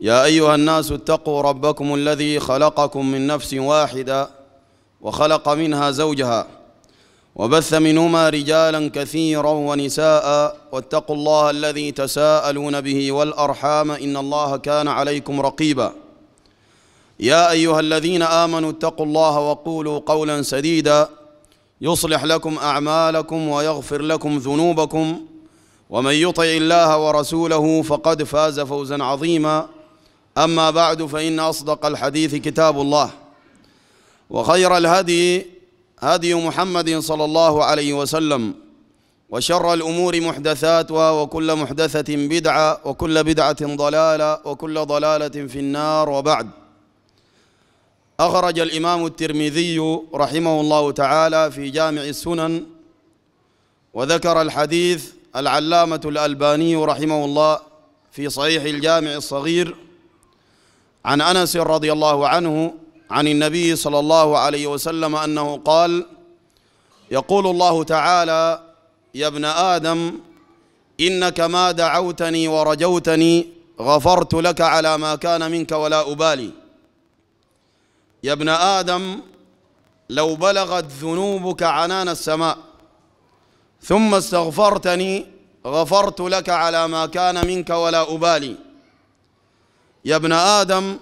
يا ايها الناس اتقوا ربكم الذي خلقكم من نفس واحده وخلق منها زوجها وبث منهما رجالا كثيرا ونساء واتقوا الله الذي تساءلون به والارحام ان الله كان عليكم رقيبا يا ايها الذين امنوا اتقوا الله وقولوا قولا سديدا يصلح لكم اعمالكم ويغفر لكم ذنوبكم ومن يطع الله ورسوله فقد فاز فوزا عظيما أما بعد فإن أصدق الحديث كتاب الله وخير الهدي هدي محمد صلى الله عليه وسلم وشر الأمور محدثاتها وكل محدثة بدعة وكل بدعة ضلالة وكل ضلالة في النار وبعد أخرج الإمام الترمذي رحمه الله تعالى في جامع السنن وذكر الحديث العلامة الألباني رحمه الله في صحيح الجامع الصغير عن انس رضي الله عنه عن النبي صلى الله عليه وسلم انه قال يقول الله تعالى يا ابن ادم انك ما دعوتني ورجوتني غفرت لك على ما كان منك ولا ابالي يا ابن ادم لو بلغت ذنوبك عنان السماء ثم استغفرتني غفرت لك على ما كان منك ولا ابالي يا ابن آدم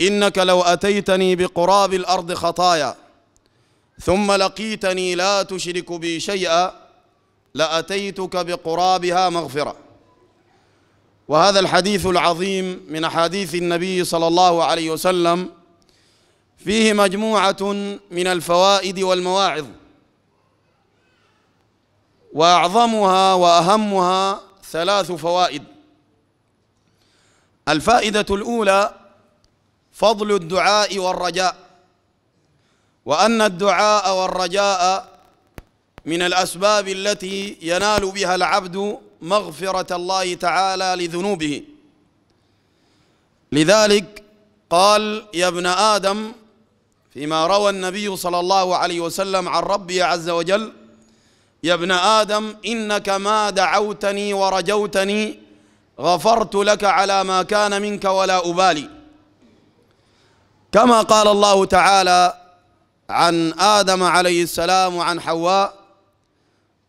إنك لو أتيتني بقراب الأرض خطايا ثم لقيتني لا تشرك بي شيئا لأتيتك بقرابها مغفرة وهذا الحديث العظيم من أحاديث النبي صلى الله عليه وسلم فيه مجموعة من الفوائد والمواعظ وأعظمها وأهمها ثلاث فوائد الفائدة الأولى فضل الدعاء والرجاء وأن الدعاء والرجاء من الأسباب التي ينال بها العبد مغفرة الله تعالى لذنوبه لذلك قال يا ابن آدم فيما روى النبي صلى الله عليه وسلم عن ربي عز وجل يا ابن آدم إنك ما دعوتني ورجوتني غفرت لك على ما كان منك ولا أبالي كما قال الله تعالى عن آدم عليه السلام وعن حواء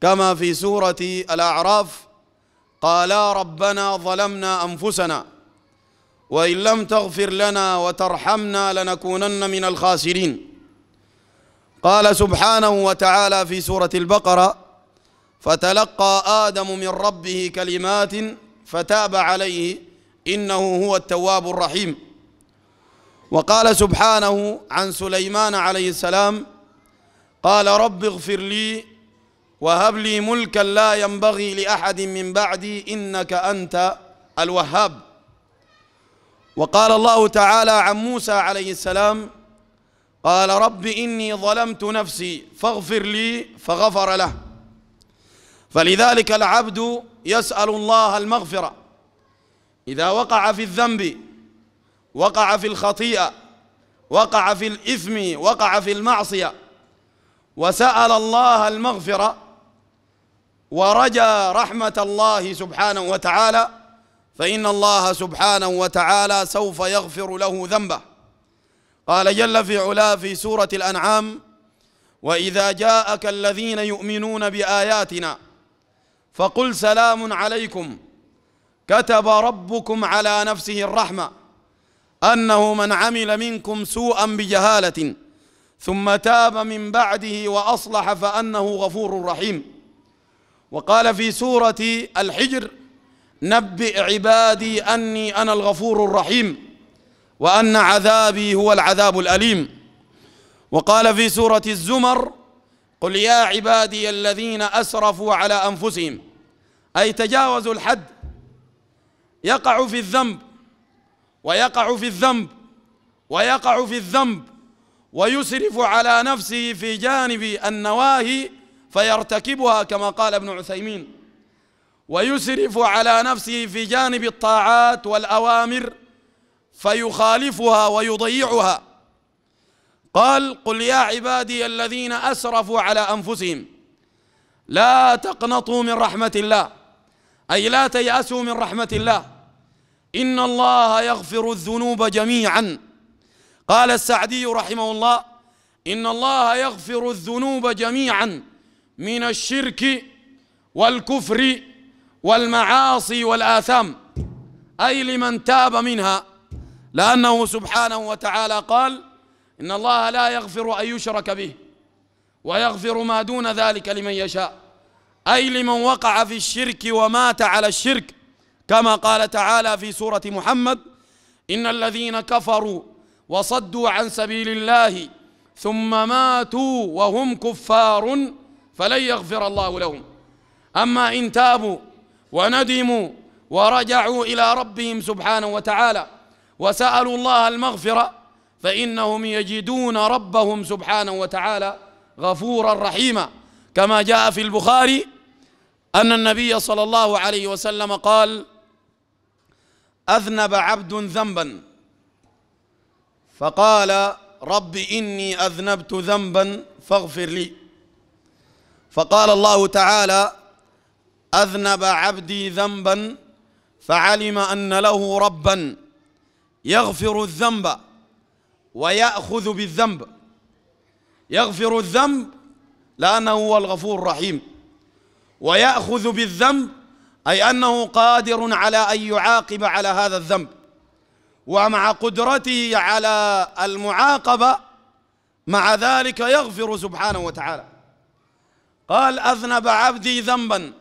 كما في سورة الأعراف قالا ربنا ظلمنا أنفسنا وإن لم تغفر لنا وترحمنا لنكونن من الخاسرين قال سبحانه وتعالى في سورة البقرة فتلقى آدم من ربه كلمات فتاب عليه إنه هو التواب الرحيم وقال سبحانه عن سليمان عليه السلام قال رب اغفر لي وهب لي ملكا لا ينبغي لأحد من بعدي إنك أنت الوهاب وقال الله تعالى عن موسى عليه السلام قال رب إني ظلمت نفسي فاغفر لي فغفر له فلذلك العبد يسأل الله المغفرة إذا وقع في الذنب وقع في الخطيئة وقع في الإثم وقع في المعصية وسأل الله المغفرة ورجى رحمة الله سبحانه وتعالى فإن الله سبحانه وتعالى سوف يغفر له ذنبه قال جل في علاه في سورة الأنعام وإذا جاءك الذين يؤمنون بآياتنا فقل سلام عليكم كتب ربكم على نفسه الرحمة أنه من عمل منكم سوءا بجهالة ثم تاب من بعده وأصلح فأنه غفور رحيم وقال في سورة الحجر نبئ عبادي أني أنا الغفور الرحيم وأن عذابي هو العذاب الأليم وقال في سورة الزمر قل يا عبادي الذين أسرفوا على أنفسهم أي تجاوزوا الحد يقع في الذنب ويقع في الذنب ويقع في الذنب ويسرف على نفسه في جانب النواهي فيرتكبها كما قال ابن عثيمين ويسرف على نفسه في جانب الطاعات والأوامر فيخالفها ويضيعها قال قل يا عبادي الذين أسرفوا على أنفسهم لا تقنطوا من رحمة الله أي لا تيأسوا من رحمة الله إن الله يغفر الذنوب جميعا قال السعدي رحمه الله إن الله يغفر الذنوب جميعا من الشرك والكفر والمعاصي والآثام أي لمن تاب منها لأنه سبحانه وتعالى قال إن الله لا يغفر أن يشرك به ويغفر ما دون ذلك لمن يشاء أي لمن وقع في الشرك ومات على الشرك كما قال تعالى في سورة محمد إن الذين كفروا وصدوا عن سبيل الله ثم ماتوا وهم كفار فلن يغفر الله لهم أما إن تابوا وندموا ورجعوا إلى ربهم سبحانه وتعالى وسألوا الله المغفرة فإنهم يجدون ربهم سبحانه وتعالى غفورا رحيما كما جاء في البخاري أن النبي صلى الله عليه وسلم قال أذنب عبد ذنبا فقال رب إني أذنبت ذنبا فاغفر لي فقال الله تعالى أذنب عبدي ذنبا فعلم أن له ربا يغفر الذنب ويأخذ بالذنب يغفر الذنب لأنه هو الغفور الرحيم ويأخذ بالذنب أي أنه قادر على أن يعاقب على هذا الذنب ومع قدرته على المعاقبة مع ذلك يغفر سبحانه وتعالى قال أذنب عبدي ذنبا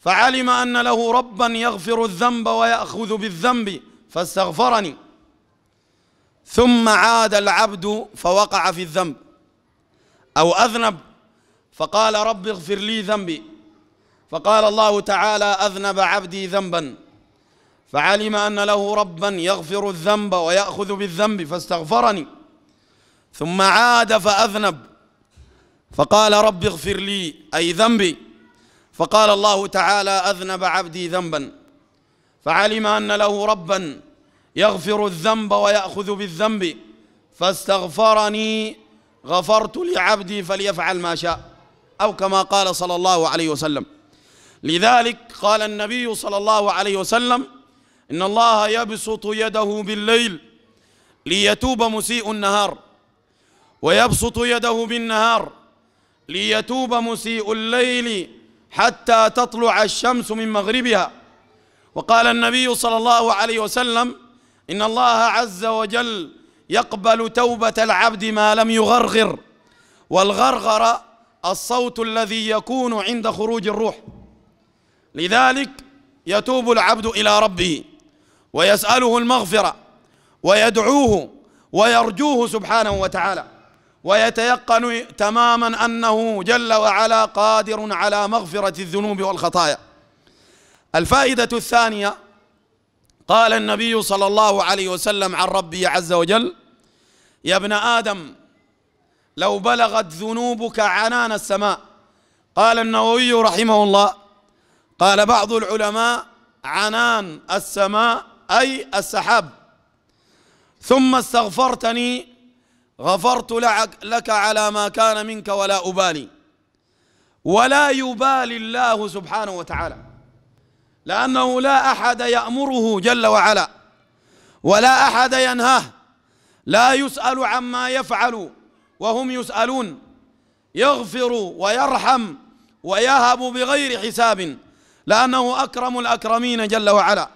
فعلم أن له ربا يغفر الذنب ويأخذ بالذنب فاستغفرني ثم عاد العبد فوقع في الذنب أو أذنب فقال رب اغفر لي ذنبي فقال الله تعالى أذنب عبدي ذنبا فعلم أن له ربا يغفر الذنب ويأخذ بالذنب فاستغفرني ثم عاد فأذنب فقال رب اغفر لي أي ذنبي فقال الله تعالى أذنب عبدي ذنبا فعلم أن له ربا يغفر الذنب ويأخذ بالذنب فاستغفرني غفرت لعبدي فليفعل ما شاء أو كما قال صلى الله عليه وسلم لذلك قال النبي صلى الله عليه وسلم إن الله يبسط يده بالليل ليتوب مسيء النهار ويبسط يده بالنهار ليتوب مسيء الليل حتى تطلع الشمس من مغربها وقال النبي صلى الله عليه وسلم إن الله عز وجل يقبل توبة العبد ما لم يغرغر والغرغر الصوت الذي يكون عند خروج الروح لذلك يتوب العبد إلى ربه ويسأله المغفرة ويدعوه ويرجوه سبحانه وتعالى ويتيقن تماما أنه جل وعلا قادر على مغفرة الذنوب والخطايا الفائدة الثانية قال النبي صلى الله عليه وسلم عن ربه عز وجل يا ابن آدم لو بلغت ذنوبك عنان السماء قال النووي رحمه الله قال بعض العلماء عنان السماء أي السحاب ثم استغفرتني غفرت لك على ما كان منك ولا أبالي ولا يبالي الله سبحانه وتعالى لأنه لا أحد يأمره جل وعلا ولا أحد ينهاه لا يسأل عما يفعل وهم يسألون يغفر ويرحم ويهب بغير حساب لأنه أكرم الأكرمين جل وعلا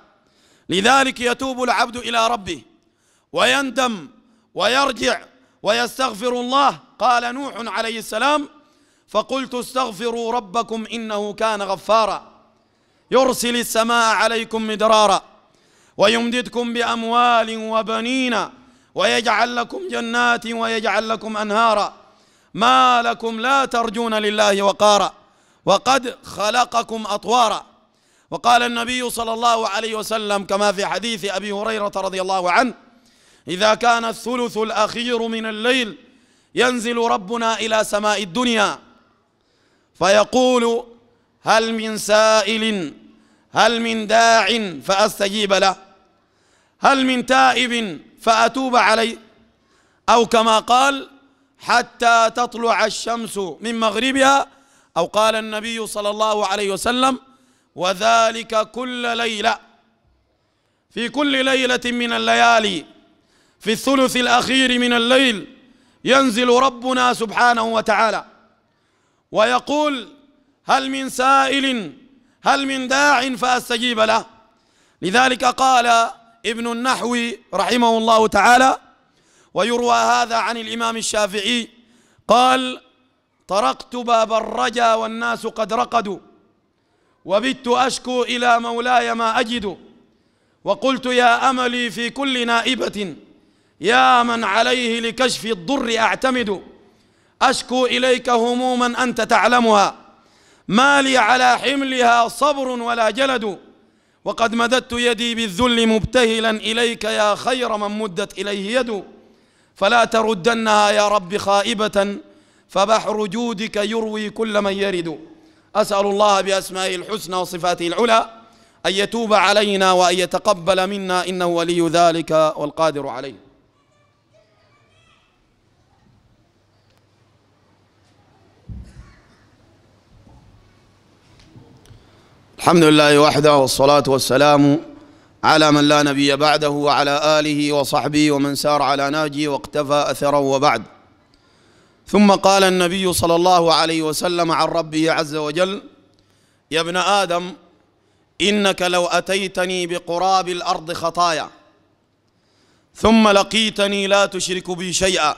لذلك يتوب العبد إلى ربه ويندم ويرجع ويستغفر الله قال نوح عليه السلام فقلت استغفروا ربكم إنه كان غفارا يرسل السماء عليكم مدرارا ويمددكم بأموال وبنين ويجعل لكم جنات ويجعل لكم أنهارا ما لكم لا ترجون لله وقارا وقد خلقكم أطوارا وقال النبي صلى الله عليه وسلم كما في حديث أبي هريرة رضي الله عنه إذا كان الثلث الأخير من الليل ينزل ربنا إلى سماء الدنيا فيقول هل من سائل هل من داع فأستجيب له هل من تائب فأتوب عليه أو كما قال حتى تطلع الشمس من مغربها أو قال النبي صلى الله عليه وسلم وذلك كل ليلة في كل ليلة من الليالي في الثلث الأخير من الليل ينزل ربنا سبحانه وتعالى ويقول هل من سائل هل من داع فأستجيب له لذلك قال ابن النحوي رحمه الله تعالى ويروى هذا عن الإمام الشافعي قال طرقت باب الرجا والناس قد رقدوا وبت أشكو إلى مولاي ما أجد وقلت يا أملي في كل نائبة يا من عليه لكشف الضر أعتمد أشكو إليك هموما أنت تعلمها ما لي على حملها صبر ولا جلد وقد مددت يدي بالذل مبتهلا إليك يا خير من مدت إليه يد فلا تردنها يا رب خائبة فبحر جودك يروي كل من يرد أسأل الله بأسمائه الحسنى وصفاته العلى أن يتوب علينا وأن يتقبل منا إنه ولي ذلك والقادر عليه الحمد لله وحده والصلاة والسلام على من لا نبي بعده وعلى آله وصحبه ومن سار على ناجي واقتفى أثره وبعد ثم قال النبي صلى الله عليه وسلم عن ربه عز وجل يا ابن آدم إنك لو أتيتني بقراب الأرض خطايا ثم لقيتني لا تشرك بي شيئا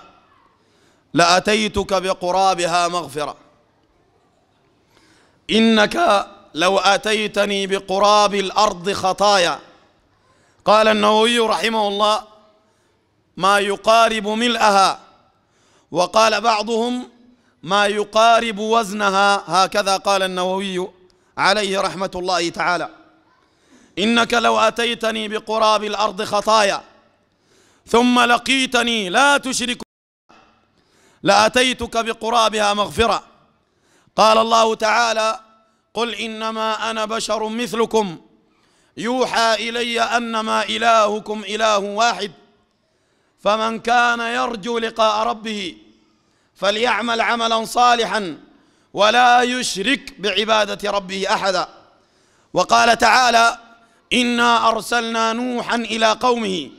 لأتيتك بقرابها مغفرة إنك لو أتيتني بقراب الأرض خطايا قال النووي رحمه الله ما يقارب ملأها وقال بعضهم ما يقارب وزنها هكذا قال النووي عليه رحمة الله تعالى إنك لو أتيتني بقراب الأرض خطايا ثم لقيتني لا تشرك لأتيتك بقرابها مغفرة قال الله تعالى قل إنما أنا بشر مثلكم يوحى إلي أنما إلهكم إله واحد فمن كان يرجو لقاء ربه فليعمل عملا صالحا ولا يشرك بعبادة ربه أحدا وقال تعالى إنا أرسلنا نوحا إلى قومه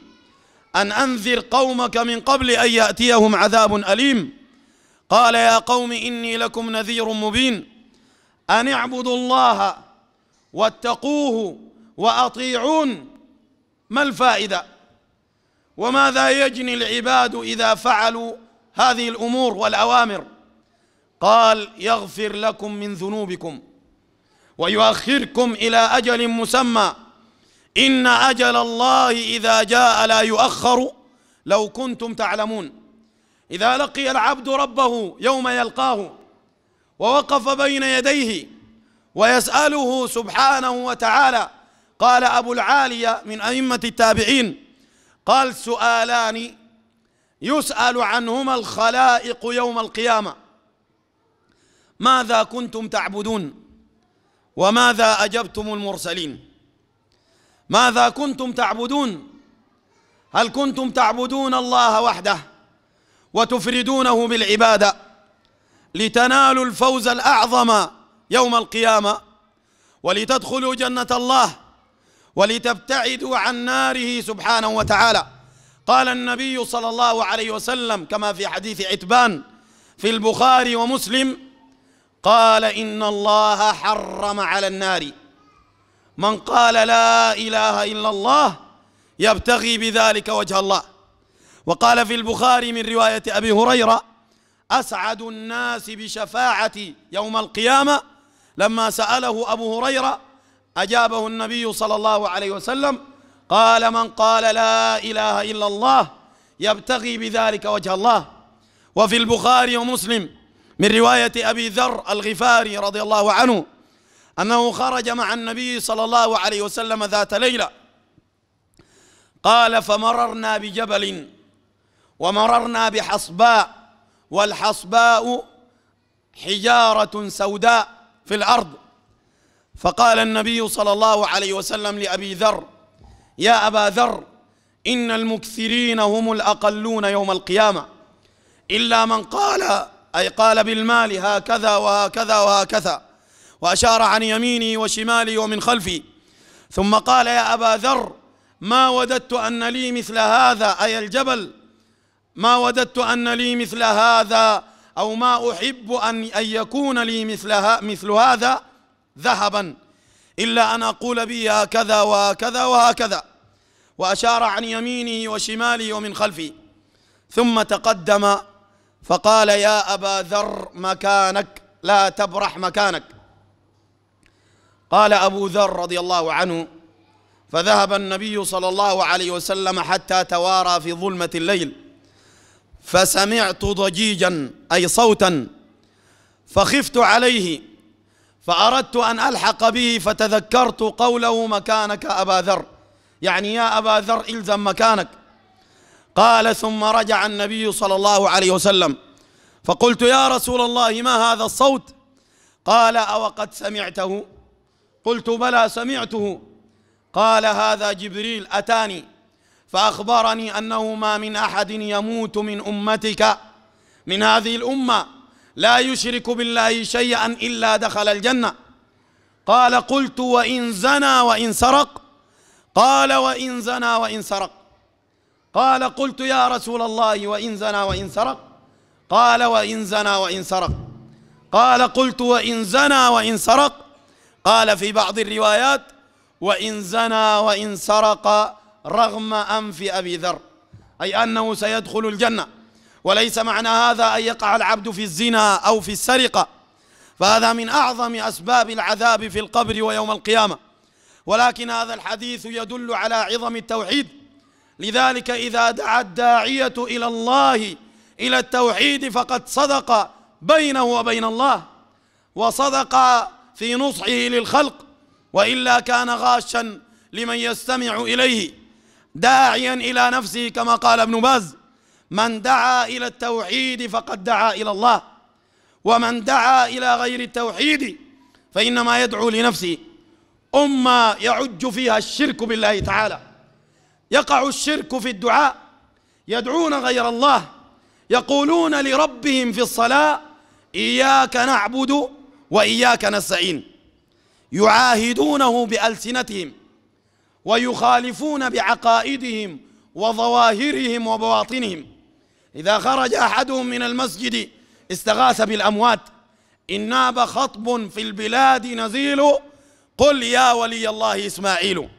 أن أنذر قومك من قبل أن يأتيهم عذاب أليم قال يا قوم إني لكم نذير مبين أن اعبدوا الله واتقوه وأطيعون ما الفائدة؟ وماذا يجني العباد إذا فعلوا هذه الأمور والأوامر قال يغفر لكم من ذنوبكم ويؤخركم إلى أجل مسمى إن أجل الله إذا جاء لا يؤخر لو كنتم تعلمون إذا لقي العبد ربه يوم يلقاه ووقف بين يديه ويسأله سبحانه وتعالى قال أبو العالية من أئمة التابعين قال سؤالان يسأل عنهما الخلائق يوم القيامة ماذا كنتم تعبدون وماذا أجبتم المرسلين ماذا كنتم تعبدون هل كنتم تعبدون الله وحده وتفردونه بالعبادة لتنالوا الفوز الأعظم يوم القيامة ولتدخلوا جنة الله ولتبتعدوا عن ناره سبحانه وتعالى قال النبي صلى الله عليه وسلم كما في حديث عتبان في البخاري ومسلم قال إن الله حرم على النار من قال لا إله إلا الله يبتغي بذلك وجه الله وقال في البخاري من رواية أبي هريرة أسعد الناس بشفاعتي يوم القيامة لما سأله أبو هريرة أجابه النبي صلى الله عليه وسلم قال من قال لا إله إلا الله يبتغي بذلك وجه الله وفي البخاري ومسلم من رواية أبي ذر الغفاري رضي الله عنه أنه خرج مع النبي صلى الله عليه وسلم ذات ليلة قال فمررنا بجبل ومررنا بحصباء والحصباء حجارة سوداء في الأرض فقال النبي صلى الله عليه وسلم لأبي ذر يا أبا ذر إن المكثرين هم الأقلون يوم القيامة إلا من قال أي قال بالمال هكذا وهكذا وهكذا وأشار عن يميني وشمالي ومن خلفي ثم قال يا أبا ذر ما وددت أن لي مثل هذا أي الجبل ما وددت أن لي مثل هذا أو ما أحب أن أن يكون لي مثل مثل هذا ذهبا إلا أن أقول بي هكذا وهكذا وهكذا وأشار عن يمينه وشماله ومن خلفه ثم تقدم فقال يا أبا ذر مكانك لا تبرح مكانك قال أبو ذر رضي الله عنه فذهب النبي صلى الله عليه وسلم حتى توارى في ظلمة الليل فسمعت ضجيجا أي صوتا فخفت عليه فأردت أن ألحق به فتذكرت قوله مكانك أبا ذر يعني يا أبا ذر إلزم مكانك قال ثم رجع النبي صلى الله عليه وسلم فقلت يا رسول الله ما هذا الصوت قال أوقد سمعته قلت بلى سمعته قال هذا جبريل أتاني فأخبرني أنه ما من أحد يموت من أمتك من هذه الأمة لا يشرك بالله شيئا إلا دخل الجنة قال قلت وإن زنى وإن سرق قال وإن زنى وإن سرق قال قلت يا رسول الله وإن زنى وإن سرق قال وإن زنى وإن سرق قال قلت وإن زنى وإن سرق قال في بعض الروايات وإن زنى وإن سرق رغم أنف أبي ذر أي أنه سيدخل الجنة وليس معنى هذا أن يقع العبد في الزنا أو في السرقة فهذا من أعظم أسباب العذاب في القبر ويوم القيامة ولكن هذا الحديث يدل على عظم التوحيد لذلك إذا دعا الداعية إلى الله إلى التوحيد فقد صدق بينه وبين الله وصدق في نصحه للخلق وإلا كان غاشا لمن يستمع إليه داعيا إلى نفسه كما قال ابن باز من دعا إلى التوحيد فقد دعا إلى الله ومن دعا إلى غير التوحيد فإنما يدعو لنفسه أمة يعج فيها الشرك بالله تعالى يقع الشرك في الدعاء يدعون غير الله يقولون لربهم في الصلاة إياك نعبد وإياك نستعين يعاهدونه بألسنتهم ويخالفون بعقائدهم وظواهرهم وبواطنهم إذا خرج أحدهم من المسجد استغاث بالأموات إن ناب خطب في البلاد نزيل قل يا ولي الله إسماعيل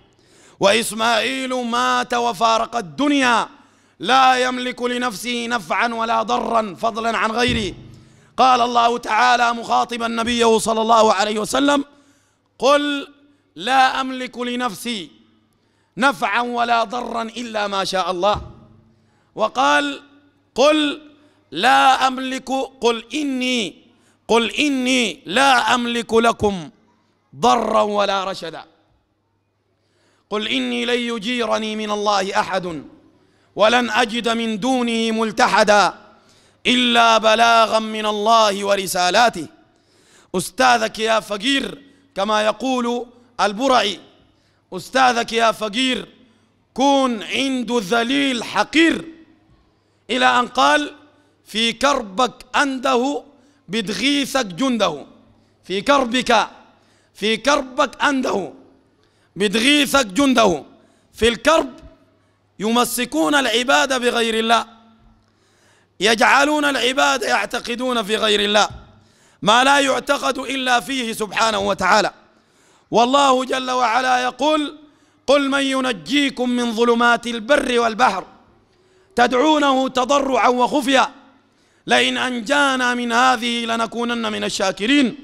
وإسماعيل مات وفارق الدنيا لا يملك لنفسه نفعا ولا ضرا فضلا عن غيره قال الله تعالى مخاطبا نبيه صلى الله عليه وسلم قل لا أملك لنفسي نفعا ولا ضرا إلا ما شاء الله وقال قل لا أملك قل إني قل إني لا أملك لكم ضرا ولا رشدا قل إني لن يجيرني من الله أحد ولن أجد من دونه ملتحدا إلا بلاغا من الله ورسالاته أستاذك يا فقير كما يقول البرعي أستاذك يا فقير كن عند الذليل حقير إلى أن قال في كربك أنده بتغيثك جنده في كربك في كربك أنده بتغيثك جنده في الكرب يمسكون العباد بغير الله يجعلون العباد يعتقدون في غير الله ما لا يعتقد إلا فيه سبحانه وتعالى والله جل وعلا يقول قل من ينجيكم من ظلمات البر والبحر تدعونه تضرعا وخفيا لئن أنجانا من هذه لنكونن من الشاكرين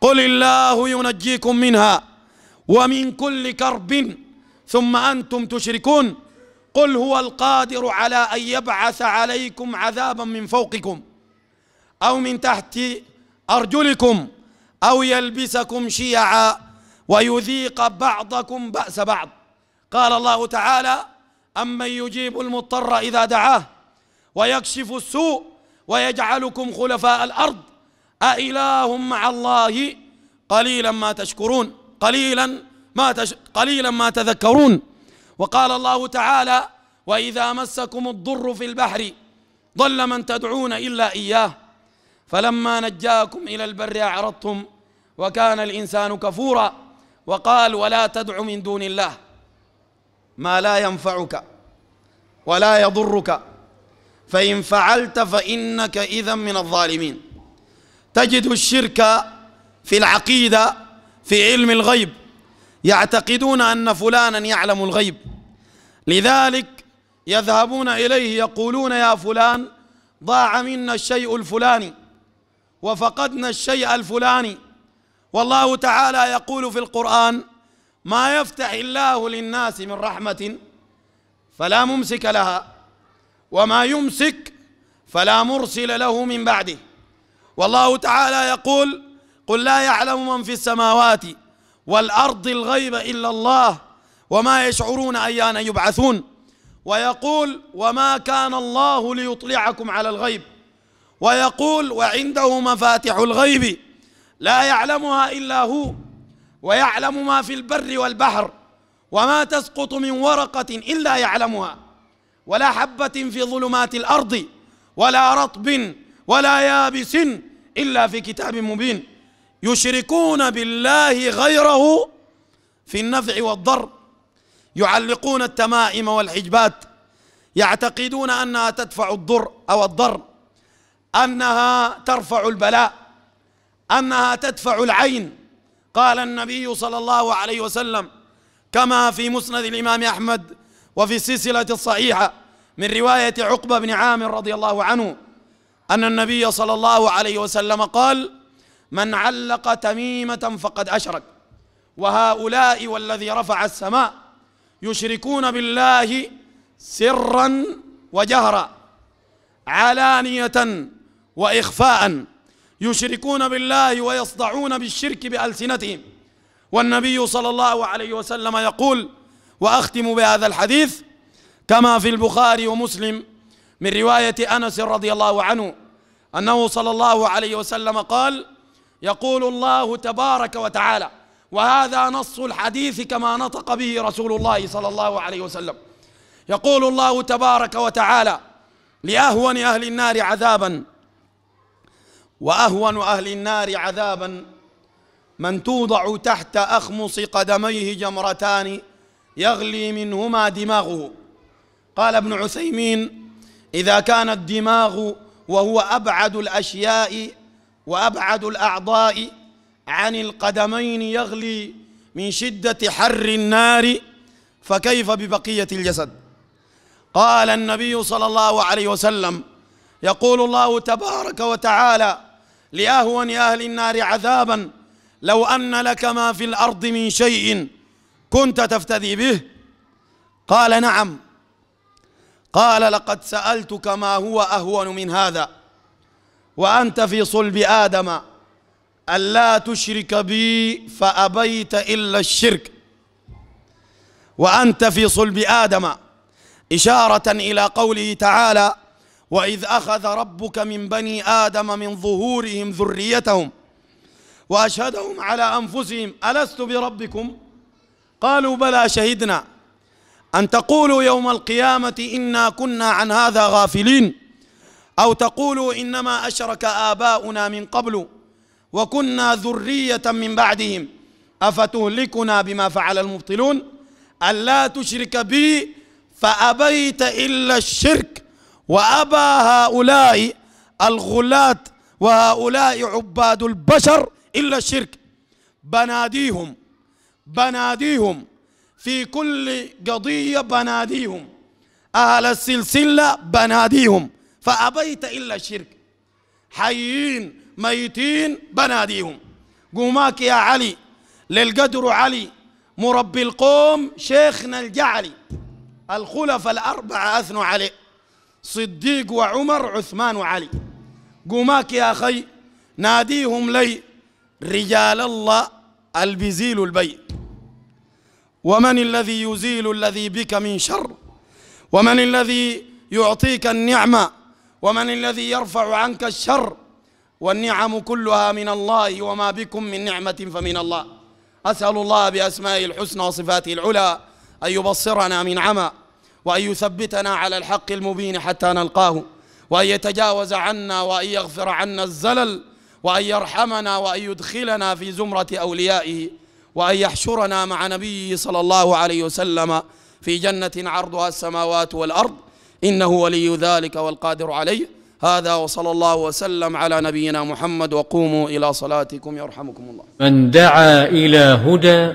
قل الله ينجيكم منها ومن كل كرب ثم أنتم تشركون قل هو القادر على أن يبعث عليكم عذابا من فوقكم أو من تحت أرجلكم أو يلبسكم شيعا ويذيق بعضكم بأس بعض قال الله تعالى أمن يجيب المضطر إذا دعاه ويكشف السوء ويجعلكم خلفاء الأرض أإله مع الله قليلا ما تشكرون قليلا ما تش... قليلا ما تذكرون وقال الله تعالى وإذا مسكم الضر في البحر ضل من تدعون إلا إياه فلما نجاكم إلى البر أعرضتم وكان الإنسان كفورا وقال ولا تدع من دون الله ما لا ينفعك ولا يضرك فإن فعلت فإنك إذا من الظالمين تجد الشرك في العقيدة في علم الغيب يعتقدون أن فلانا يعلم الغيب لذلك يذهبون إليه يقولون يا فلان ضاع منا الشيء الفلاني وفقدنا الشيء الفلاني والله تعالى يقول في القرآن ما يفتح الله للناس من رحمة فلا ممسك لها وما يمسك فلا مرسل له من بعده والله تعالى يقول قل لا يعلم من في السماوات والأرض الغيب إلا الله وما يشعرون أيان يبعثون ويقول وما كان الله ليطلعكم على الغيب ويقول وعنده مفاتح الغيب لا يعلمها إلا هو ويعلم ما في البر والبحر وما تسقط من ورقة إلا يعلمها ولا حبة في ظلمات الأرض ولا رطب ولا يابس إلا في كتاب مبين يشركون بالله غيره في النفع والضر يعلقون التمائم والحجبات يعتقدون أنها تدفع الضر أو الضر أنها ترفع البلاء أنها تدفع العين قال النبي صلى الله عليه وسلم كما في مسند الإمام أحمد وفي السلسلة الصحيحة من رواية عقبة بن عامر رضي الله عنه أن النبي صلى الله عليه وسلم قال من علق تميمة فقد أشرك وهؤلاء والذي رفع السماء يشركون بالله سرا وجهرا علانية وإخفاء يشركون بالله ويصدعون بالشرك بألسنتهم والنبي صلى الله عليه وسلم يقول وأختم بهذا الحديث كما في البخاري ومسلم من رواية أنس رضي الله عنه أنه صلى الله عليه وسلم قال يقول الله تبارك وتعالى وهذا نص الحديث كما نطق به رسول الله صلى الله عليه وسلم يقول الله تبارك وتعالى لأهون أهل النار عذاباً واهون اهل النار عذابا من توضع تحت اخمص قدميه جمرتان يغلي منهما دماغه قال ابن عثيمين اذا كان الدماغ وهو ابعد الاشياء وابعد الاعضاء عن القدمين يغلي من شده حر النار فكيف ببقيه الجسد قال النبي صلى الله عليه وسلم يقول الله تبارك وتعالى لأهون أهل النار عذابا لو أن لك ما في الأرض من شيء كنت تفتدي به قال نعم قال لقد سألتك ما هو أهون من هذا وأنت في صلب آدم ألا تشرك بي فأبيت إلا الشرك وأنت في صلب آدم إشارة إلى قوله تعالى وإذ أخذ ربك من بني آدم من ظهورهم ذريتهم وأشهدهم على أنفسهم ألست بربكم قالوا بلى شهدنا أن تقولوا يوم القيامة إنا كنا عن هذا غافلين أو تقولوا إنما أشرك آباؤنا من قبل وكنا ذرية من بعدهم أفتهلكنا بما فعل المبطلون ألا تشرك بي فأبيت إلا الشرك وأبى هؤلاء الغلاة وهؤلاء عباد البشر إلا الشرك بناديهم بناديهم في كل قضية بناديهم أهل السلسلة بناديهم فأبيت إلا الشرك حيين ميتين بناديهم قوماك يا علي للقدر علي مربي القوم شيخنا الجعلي الخلف الأربعة أثنوا عليه صديق وعمر عثمان وعلي قوماك يا أخي ناديهم لي رجال الله البزيل البي ومن الذي يزيل الذي بك من شر ومن الذي يعطيك النعمة ومن الذي يرفع عنك الشر والنعم كلها من الله وما بكم من نعمة فمن الله أسأل الله بأسمائه الحسنى وصفاته العلى أن يبصرنا من عمى وأن يثبتنا على الحق المبين حتى نلقاه وأن يتجاوز عنا وأن يغفر عنا الزلل وأن يرحمنا وأن يدخلنا في زمرة أوليائه وأن يحشرنا مع نبيه صلى الله عليه وسلم في جنة عرضها السماوات والأرض إنه ولي ذلك والقادر عليه هذا وصلى الله وسلم على نبينا محمد وقوموا إلى صلاتكم يرحمكم الله من دعا إلى هدى